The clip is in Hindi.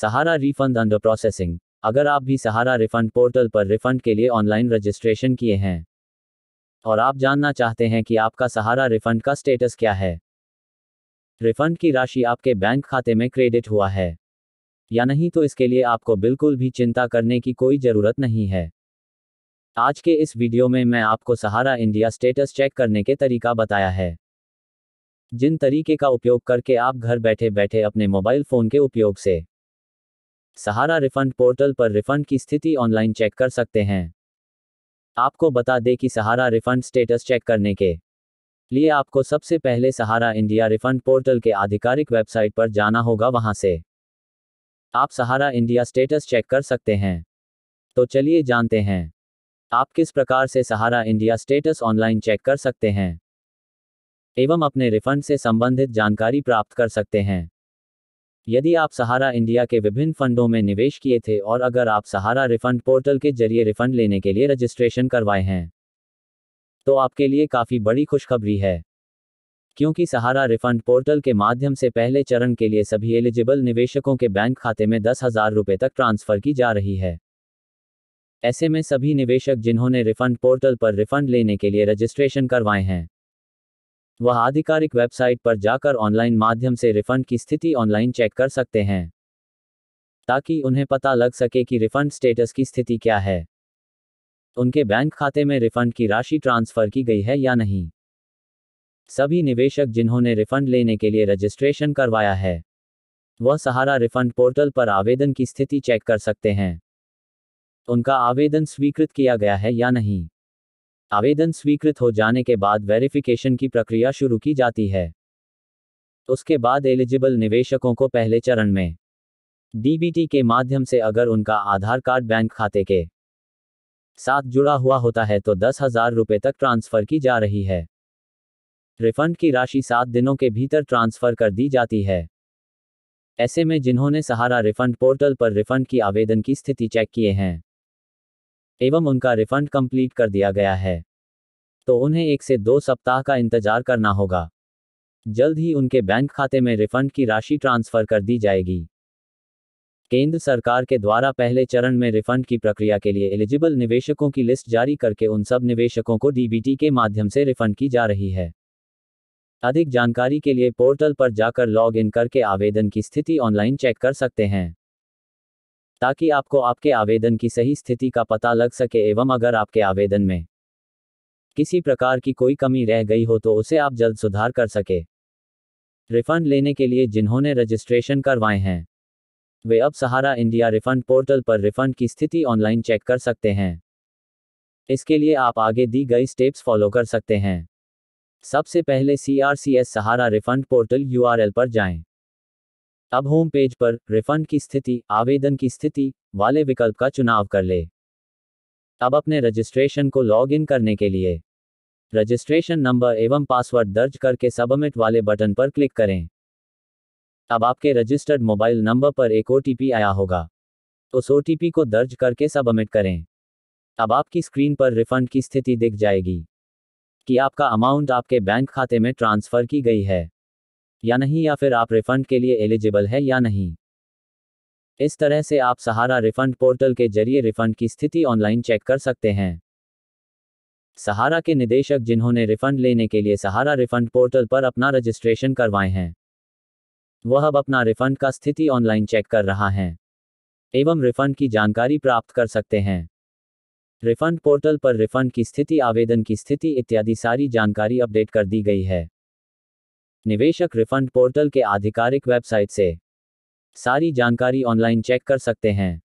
सहारा रिफंड अंडर प्रोसेसिंग अगर आप भी सहारा रिफंड पोर्टल पर रिफंड के लिए ऑनलाइन रजिस्ट्रेशन किए हैं और आप जानना चाहते हैं कि आपका सहारा रिफंड का स्टेटस क्या है रिफंड की राशि आपके बैंक खाते में क्रेडिट हुआ है या नहीं तो इसके लिए आपको बिल्कुल भी चिंता करने की कोई जरूरत नहीं है आज के इस वीडियो में मैं आपको सहारा इंडिया स्टेटस चेक करने के तरीका बताया है जिन तरीके का उपयोग करके आप घर बैठे बैठे अपने मोबाइल फोन के उपयोग से सहारा रिफंड पोर्टल पर रिफंड की स्थिति ऑनलाइन चेक कर सकते हैं आपको बता दें कि सहारा रिफंड स्टेटस चेक करने के लिए आपको सबसे पहले सहारा इंडिया रिफंड पोर्टल के आधिकारिक वेबसाइट पर जाना होगा वहां से आप सहारा इंडिया स्टेटस चेक कर सकते हैं तो चलिए जानते हैं आप किस प्रकार से Sahara India status online check कर सकते हैं एवं अपने रिफंड से संबंधित जानकारी प्राप्त कर सकते हैं यदि आप सहारा इंडिया के विभिन्न फंडों में निवेश किए थे और अगर आप सहारा रिफंड पोर्टल के जरिए रिफंड लेने के लिए रजिस्ट्रेशन करवाए हैं तो आपके लिए काफ़ी बड़ी खुशखबरी है क्योंकि सहारा रिफंड पोर्टल के माध्यम से पहले चरण के लिए सभी एलिजिबल निवेशकों के बैंक खाते में दस हजार रुपये तक ट्रांसफर की जा रही है ऐसे में सभी निवेशक जिन्होंने रिफंड पोर्टल पर रिफंड लेने के लिए रजिस्ट्रेशन करवाए हैं वह आधिकारिक वेबसाइट पर जाकर ऑनलाइन माध्यम से रिफंड की स्थिति ऑनलाइन चेक कर सकते हैं ताकि उन्हें पता लग सके कि रिफंड स्टेटस की स्थिति क्या है उनके बैंक खाते में रिफंड की राशि ट्रांसफर की गई है या नहीं सभी निवेशक जिन्होंने रिफंड लेने के लिए रजिस्ट्रेशन करवाया है वह सहारा रिफंड पोर्टल पर आवेदन की स्थिति चेक कर सकते हैं उनका आवेदन स्वीकृत किया गया है या नहीं आवेदन स्वीकृत हो जाने के बाद वेरिफिकेशन की प्रक्रिया शुरू की जाती है उसके बाद एलिजिबल निवेशकों को पहले चरण में डीबीटी के माध्यम से अगर उनका आधार कार्ड बैंक खाते के साथ जुड़ा हुआ होता है तो दस हजार रुपये तक ट्रांसफर की जा रही है रिफंड की राशि सात दिनों के भीतर ट्रांसफर कर दी जाती है ऐसे में जिन्होंने सहारा रिफंड पोर्टल पर रिफंड की आवेदन की स्थिति चेक किए हैं एवं उनका रिफंड कंप्लीट कर दिया गया है तो उन्हें एक से दो सप्ताह का इंतजार करना होगा जल्द ही उनके बैंक खाते में रिफंड की राशि ट्रांसफर कर दी जाएगी केंद्र सरकार के द्वारा पहले चरण में रिफंड की प्रक्रिया के लिए एलिजिबल निवेशकों की लिस्ट जारी करके उन सब निवेशकों को डीबीटी के माध्यम से रिफंड की जा रही है अधिक जानकारी के लिए पोर्टल पर जाकर लॉग इन करके आवेदन की स्थिति ऑनलाइन चेक कर सकते हैं ताकि आपको आपके आवेदन की सही स्थिति का पता लग सके एवं अगर आपके आवेदन में किसी प्रकार की कोई कमी रह गई हो तो उसे आप जल्द सुधार कर सके रिफंड लेने के लिए जिन्होंने रजिस्ट्रेशन करवाए हैं वे अब सहारा इंडिया रिफंड पोर्टल पर रिफंड की स्थिति ऑनलाइन चेक कर सकते हैं इसके लिए आप आगे दी गई स्टेप्स फॉलो कर सकते हैं सबसे पहले C R C S Sahara refund portal U R L पर जाएं। अब होम पेज पर रिफंड की स्थिति आवेदन की स्थिति वाले विकल्प का चुनाव कर ले अब अपने रजिस्ट्रेशन को लॉग इन करने के लिए रजिस्ट्रेशन नंबर एवं पासवर्ड दर्ज करके सबमिट वाले बटन पर क्लिक करें अब आपके रजिस्टर्ड मोबाइल नंबर पर एक ओ आया होगा उस ओ को दर्ज करके सबमिट करें अब आपकी स्क्रीन पर रिफंड की स्थिति दिख जाएगी कि आपका अमाउंट आपके बैंक खाते में ट्रांसफर की गई है या नहीं या फिर आप रिफंड के लिए एलिजिबल है या नहीं इस तरह से आप सहारा रिफंड पोर्टल के जरिए रिफंड की स्थिति ऑनलाइन चेक कर सकते हैं सहारा के निदेशक जिन्होंने रिफंड लेने के लिए सहारा रिफंड पोर्टल पर अपना रजिस्ट्रेशन करवाए हैं वह अब अपना रिफंड का स्थिति ऑनलाइन चेक कर रहा है एवं रिफंड की जानकारी प्राप्त कर सकते हैं रिफंड पोर्टल पर रिफंड की स्थिति आवेदन की स्थिति इत्यादि सारी जानकारी अपडेट कर दी गई है निवेशक रिफंड पोर्टल के आधिकारिक वेबसाइट से सारी जानकारी ऑनलाइन चेक कर सकते हैं